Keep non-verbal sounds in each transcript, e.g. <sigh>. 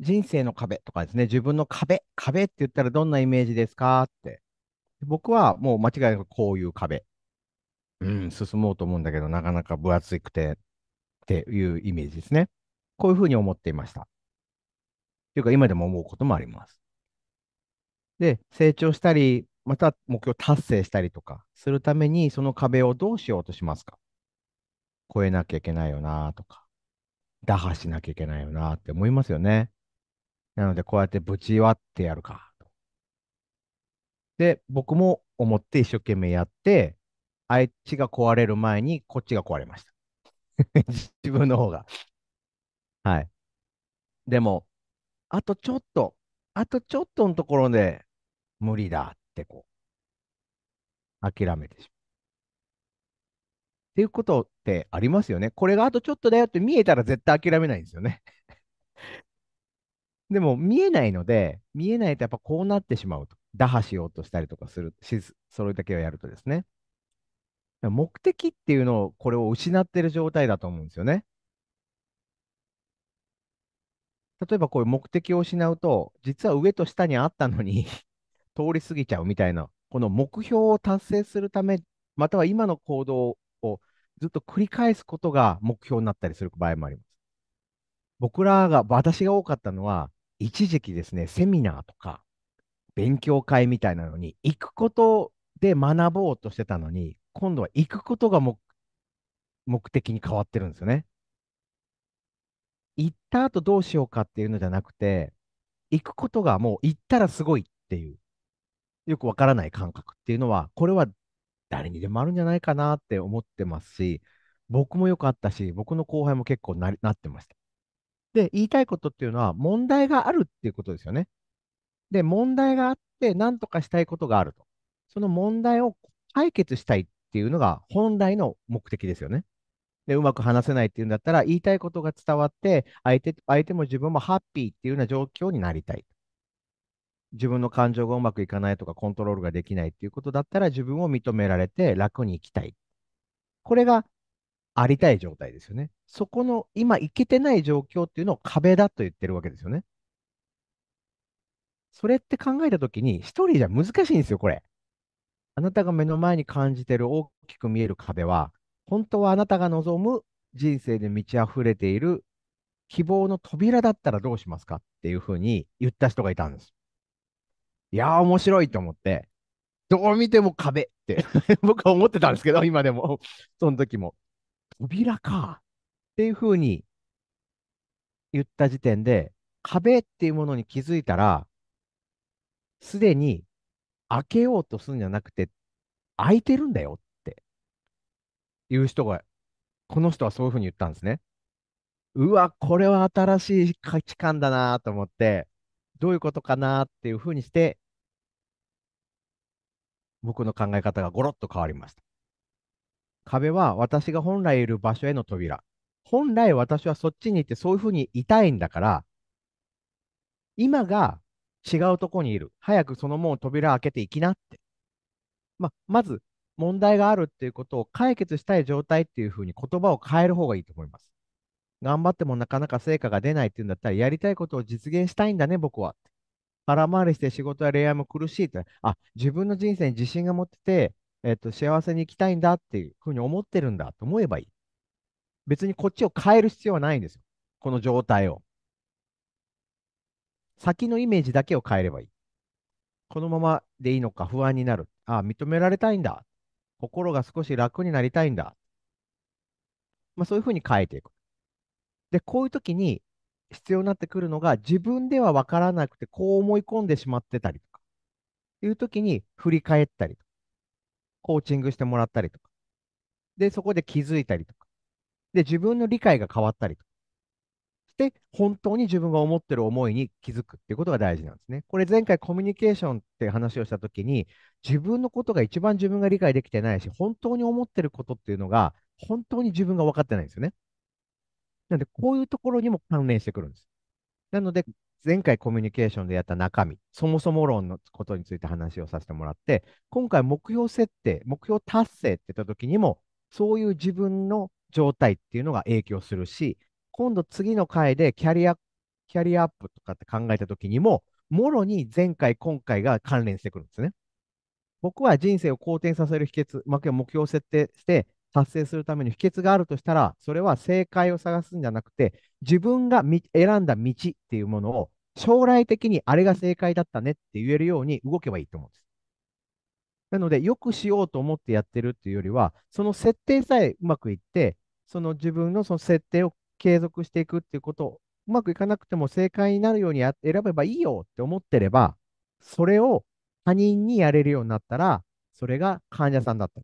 人生の壁とかですね、自分の壁、壁って言ったらどんなイメージですかって。僕はもう間違いなくこういう壁、うん、進もうと思うんだけど、なかなか分厚くてっていうイメージですね。こういうふうに思っていました。というか、今でも思うこともあります。で、成長したり、また目標達成したりとかするために、その壁をどうしようとしますか超えなきゃいけないよなとか、打破しなきゃいけないよなって思いますよね。なので、こうやってぶち割ってやるか。で、僕も思って一生懸命やって、あいつが壊れる前にこっちが壊れました。<laughs> 自分の方が。はい。でも、あとちょっと、あとちょっとのところで無理だってこう、諦めてしまう。っていうことってありますよね。これがあとちょっとだよって見えたら絶対諦めないんですよね。でも見えないので、見えないとやっぱこうなってしまうと。打破しようとしたりとかする、しそれだけをやるとですね。目的っていうのを、これを失ってる状態だと思うんですよね。例えばこういう目的を失うと、実は上と下にあったのに <laughs> 通り過ぎちゃうみたいな、この目標を達成するため、または今の行動をずっと繰り返すことが目標になったりする場合もあります。僕らが、私が多かったのは、一時期ですね、セミナーとか、勉強会みたいなのに、行くことで学ぼうとしてたのに、今度は行くことが目的に変わってるんですよね。行った後どうしようかっていうのじゃなくて、行くことがもう行ったらすごいっていう、よくわからない感覚っていうのは、これは誰にでもあるんじゃないかなって思ってますし、僕もよくあったし、僕の後輩も結構ななってました。で、言いたいことっていうのは、問題があるっていうことですよね。で、問題があって、何とかしたいことがあると。その問題を解決したいっていうのが本来の目的ですよね。で、うまく話せないっていうんだったら、言いたいことが伝わって、相手、相手も自分もハッピーっていうような状況になりたい。自分の感情がうまくいかないとか、コントロールができないっていうことだったら、自分を認められて楽に生きたい。これがありたい状態ですよね。そこの今いけてない状況っていうのを壁だと言ってるわけですよね。それって考えたときに、一人じゃ難しいんですよ、これ。あなたが目の前に感じてる大きく見える壁は、本当はあなたが望む人生で満ち溢れている希望の扉だったらどうしますかっていうふうに言った人がいたんです。いやー、面白いと思って、どう見ても壁って <laughs> 僕は思ってたんですけど、今でもその時も。扉かっていうふうに言った時点で、壁っていうものに気づいたら、すでに開けようとするんじゃなくて、開いてるんだよっていう人が、この人はそういうふうに言ったんですね。うわ、これは新しい価値観だなと思って、どういうことかなっていうふうにして、僕の考え方がゴロッと変わりました。壁は私が本来いる場所への扉。本来私はそっちに行ってそういうふうにいたいんだから、今が違うとこにいる。早くその門を扉開けていきなって。ままず、問題があるっていうことを解決したい状態っていうふうに言葉を変える方がいいと思います。頑張ってもなかなか成果が出ないっていうんだったら、やりたいことを実現したいんだね、僕は。腹回りして仕事や恋愛も苦しいって。あ、自分の人生に自信が持ってて、えっと、幸せに生きたいんだっていうふうに思ってるんだと思えばいい。別にこっちを変える必要はないんですよ。この状態を。先のイメージだけを変えればいい。このままでいいのか不安になる。ああ、認められたいんだ。心が少し楽になりたいんだ。まあ、そういうふうに変えていく。で、こういう時に必要になってくるのが、自分では分からなくて、こう思い込んでしまってたりとか、いう時に振り返ったりとか、コーチングしてもらったりとか、で、そこで気づいたりとか、で、自分の理解が変わったりとか、して、本当に自分が思ってる思いに気づくっていうことが大事なんですね。これ前回コミュニケーションって話をしたときに、自分のことが一番自分が理解できてないし、本当に思ってることっていうのが、本当に自分が分かってないんですよね。なんで、こういうところにも関連してくるんです。なので、前回コミュニケーションでやった中身、そもそも論のことについて話をさせてもらって、今回目標設定、目標達成って言った時にも、そういう自分の状態っていうのが影響するし、今度次の回でキャリア、キャリアアップとかって考えた時にも、もろに前回、今回が関連してくるんですね。僕は人生を好転させる秘訣、目標設定して、達成するために秘訣があるとしたら、それは正解を探すんじゃなくて、自分が選んだ道っていうものを将来的にあれが正解だったねって言えるように動けばいいと思うんです。なので、よくしようと思ってやってるっていうよりは、その設定さえうまくいって、その自分のその設定を継続していくっていうことを、うまくいかなくても正解になるように選べばいいよって思ってれば、それを他人にやれるようになったら、それが患者さんだった。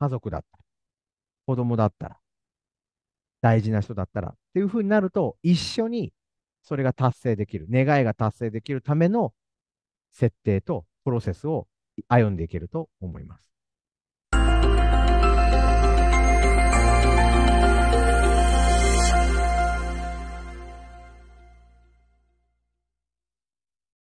家族だったら、子供だったら、大事な人だったらっていうふうになると、一緒にそれが達成できる、願いが達成できるための設定とプロセスを歩んでいけると思います。